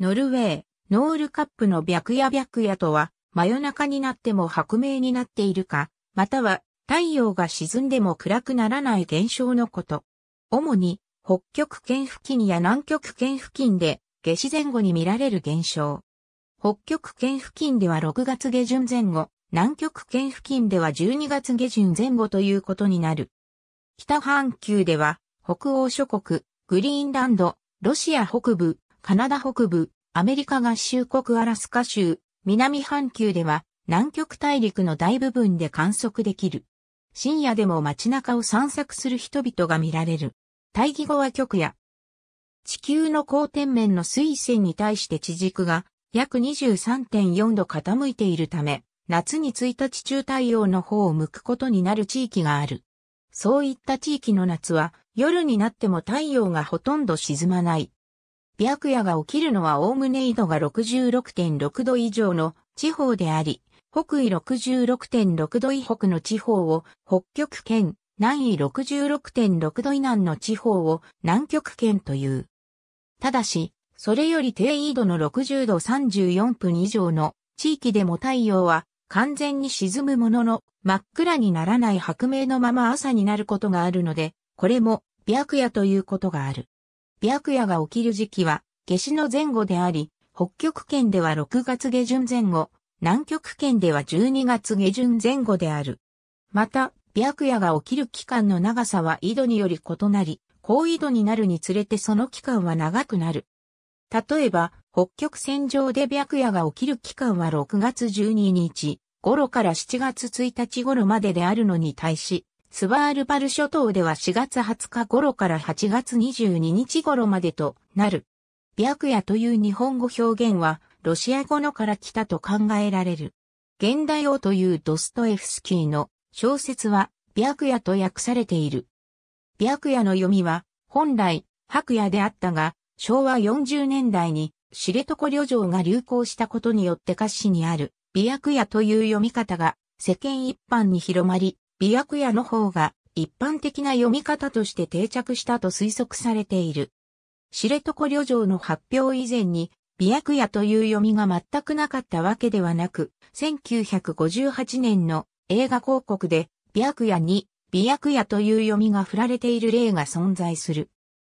ノルウェー、ノールカップの白夜白夜とは、真夜中になっても白明になっているか、または太陽が沈んでも暗くならない現象のこと。主に北極圏付近や南極圏付近で下至前後に見られる現象。北極圏付近では6月下旬前後、南極圏付近では12月下旬前後ということになる。北半球では北欧諸国、グリーンランド、ロシア北部、カナダ北部、アメリカ合衆国アラスカ州、南半球では南極大陸の大部分で観測できる。深夜でも街中を散策する人々が見られる。対義語は極夜。地球の交天面の水線に対して地軸が約23.4度傾いているため、夏に1日中太陽の方を向くことになる地域がある。そういった地域の夏は夜になっても太陽がほとんど沈まない白夜が起きるのは概ね緯度が66.6度以上の地方であり、北緯66.6度以北の地方を北極圏、南緯66.6度以南の地方を南極圏という。ただし、それより低緯度の60度34分以上の地域でも太陽は完全に沈むものの真っ暗にならない白明のまま朝になることがあるので、これも白夜ということがある。白夜が起きる時期は、夏至の前後であり、北極圏では6月下旬前後、南極圏では12月下旬前後である。また、白夜が起きる期間の長さは緯度により異なり、高緯度になるにつれてその期間は長くなる。例えば、北極線上で白夜が起きる期間は6月12日頃から7月1日頃までであるのに対し、スバールバル諸島では4月20日頃から8月22日頃までとなる。白夜という日本語表現は、ロシア語のから来たと考えられる。現代王というドストエフスキーの小説は、白夜と訳されている。白夜の読みは、本来、白夜であったが、昭和40年代に、知床旅情が流行したことによって歌詞にある、白夜という読み方が世間一般に広まり、美薬屋の方が一般的な読み方として定着したと推測されている。知床旅情の発表以前に、美薬屋という読みが全くなかったわけではなく、1958年の映画広告で、美薬屋に、美薬屋という読みが振られている例が存在する。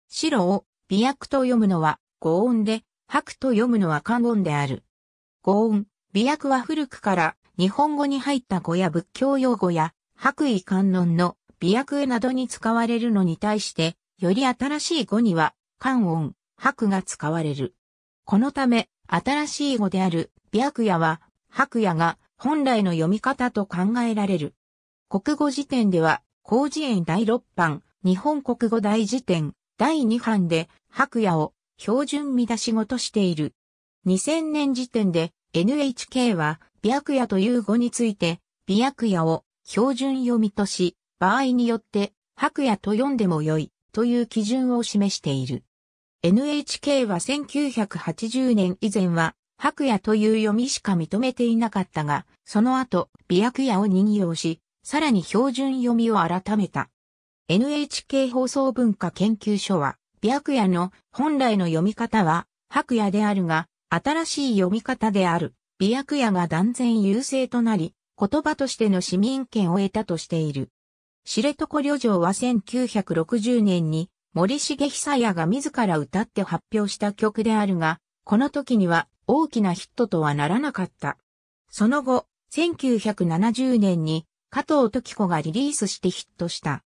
白を美薬と読むのは語音で、白と読むのは漢音である。語音、美薬は古くから日本語に入った語や仏教用語や白衣観音の美薬絵などに使われるのに対して、より新しい語には、観音、白が使われる。このため、新しい語である美薬夜は、白夜が本来の読み方と考えられる。国語辞典では、広辞苑第6版、日本国語大辞典、第2版で、白夜を標準見出し語としている。2000年時点で、NHK は、美薬夜という語について、美薬夜を標準読みとし、場合によって、白夜と読んでもよい、という基準を示している。NHK は1980年以前は、白夜という読みしか認めていなかったが、その後、美白夜を任用し、さらに標準読みを改めた。NHK 放送文化研究所は、美白夜の本来の読み方は、白夜であるが、新しい読み方である、美白夜が断然優勢となり、言葉としての市民権を得たとしている。知床旅情は1960年に森重久也が自ら歌って発表した曲であるが、この時には大きなヒットとはならなかった。その後、1970年に加藤時子がリリースしてヒットした。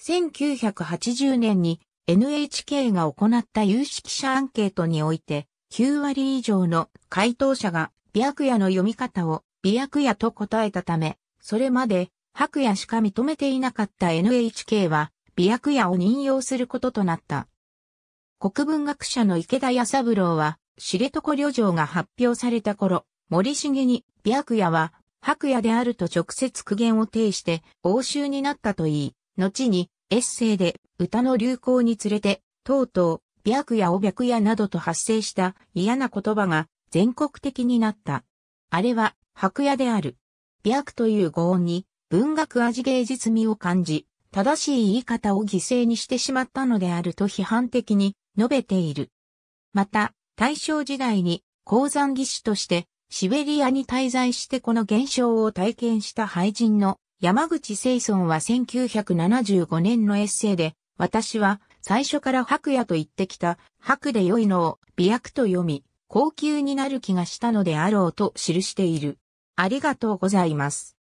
1980年に NHK が行った有識者アンケートにおいて、9割以上の回答者が白夜の読み方を媚薬屋と答えたため、それまで白夜しか認めていなかった NHK は、媚薬屋を任用することとなった。国文学者の池田屋三郎は、知床旅情が発表された頃、森重に、媚薬屋は、白夜であると直接苦言を呈して、応酬になったと言い、後に、エッセイで、歌の流行につれて、とうとう、媚薬屋を白夜などと発生した嫌な言葉が全国的になった。あれは白夜である。美という語音に、文学味芸術味を感じ、正しい言い方を犠牲にしてしまったのであると批判的に述べている。また、大正時代に鉱山技師としてシベリアに滞在してこの現象を体験した俳人の山口清村は1975年のエッセイで、私は最初から白夜と言ってきた白で良いのを美薬と読み、高級になる気がしたのであろうと記している。ありがとうございます。